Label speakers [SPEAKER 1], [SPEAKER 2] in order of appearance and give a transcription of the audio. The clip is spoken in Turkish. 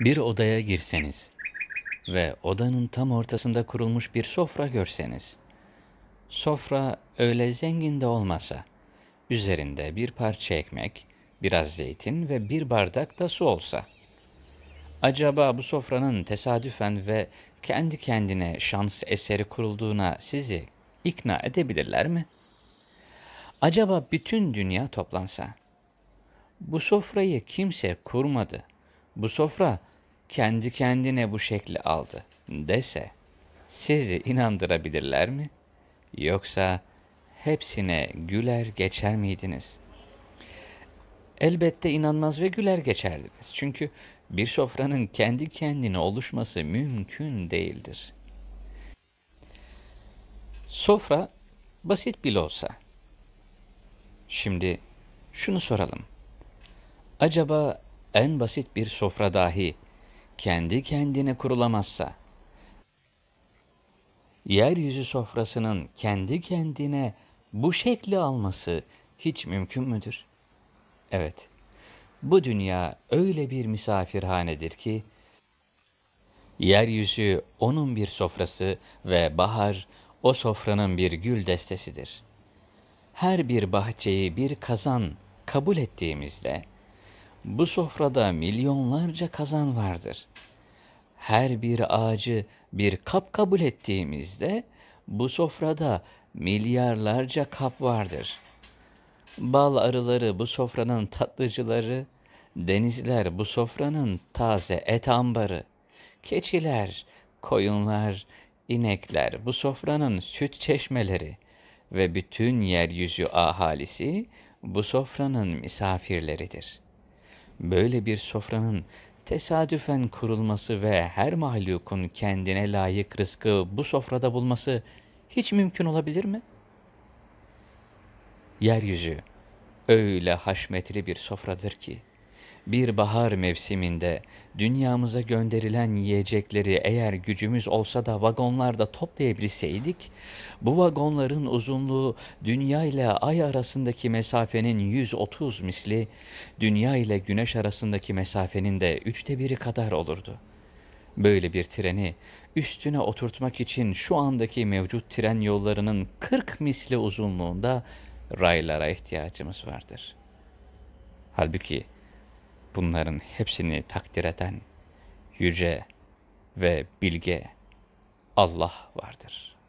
[SPEAKER 1] Bir odaya girseniz ve odanın tam ortasında kurulmuş bir sofra görseniz, sofra öyle zengin de olmasa, üzerinde bir parça ekmek, biraz zeytin ve bir bardak da su olsa, acaba bu sofranın tesadüfen ve kendi kendine şans eseri kurulduğuna sizi ikna edebilirler mi? Acaba bütün dünya toplansa, bu sofrayı kimse kurmadı, bu sofra kendi kendine bu şekli aldı dese sizi inandırabilirler mi? Yoksa hepsine güler geçer miydiniz? Elbette inanmaz ve güler geçerdiniz. Çünkü bir sofranın kendi kendine oluşması mümkün değildir. Sofra basit bile olsa. Şimdi şunu soralım. Acaba en basit bir sofra dahi kendi kendine kurulamazsa, yeryüzü sofrasının kendi kendine bu şekli alması hiç mümkün müdür? Evet, bu dünya öyle bir misafirhanedir ki, yeryüzü onun bir sofrası ve bahar o sofranın bir gül destesidir. Her bir bahçeyi bir kazan kabul ettiğimizde, bu sofrada milyonlarca kazan vardır. Her bir ağacı bir kap kabul ettiğimizde bu sofrada milyarlarca kap vardır. Bal arıları bu sofranın tatlıcıları, denizler bu sofranın taze et ambarı, keçiler, koyunlar, inekler bu sofranın süt çeşmeleri ve bütün yeryüzü ahalisi bu sofranın misafirleridir.'' Böyle bir sofranın tesadüfen kurulması ve her mahlukun kendine layık rızkı bu sofrada bulması hiç mümkün olabilir mi? Yeryüzü öyle haşmetli bir sofradır ki, bir bahar mevsiminde dünyamıza gönderilen yiyecekleri eğer gücümüz olsa da vagonlarda toplayabilseydik, bu vagonların uzunluğu dünya ile ay arasındaki mesafenin 130 misli, dünya ile güneş arasındaki mesafenin de üçte biri kadar olurdu. Böyle bir treni üstüne oturtmak için şu andaki mevcut tren yollarının 40 misli uzunluğunda raylara ihtiyacımız vardır. Halbuki bunların hepsini takdir eden yüce ve bilge Allah vardır.''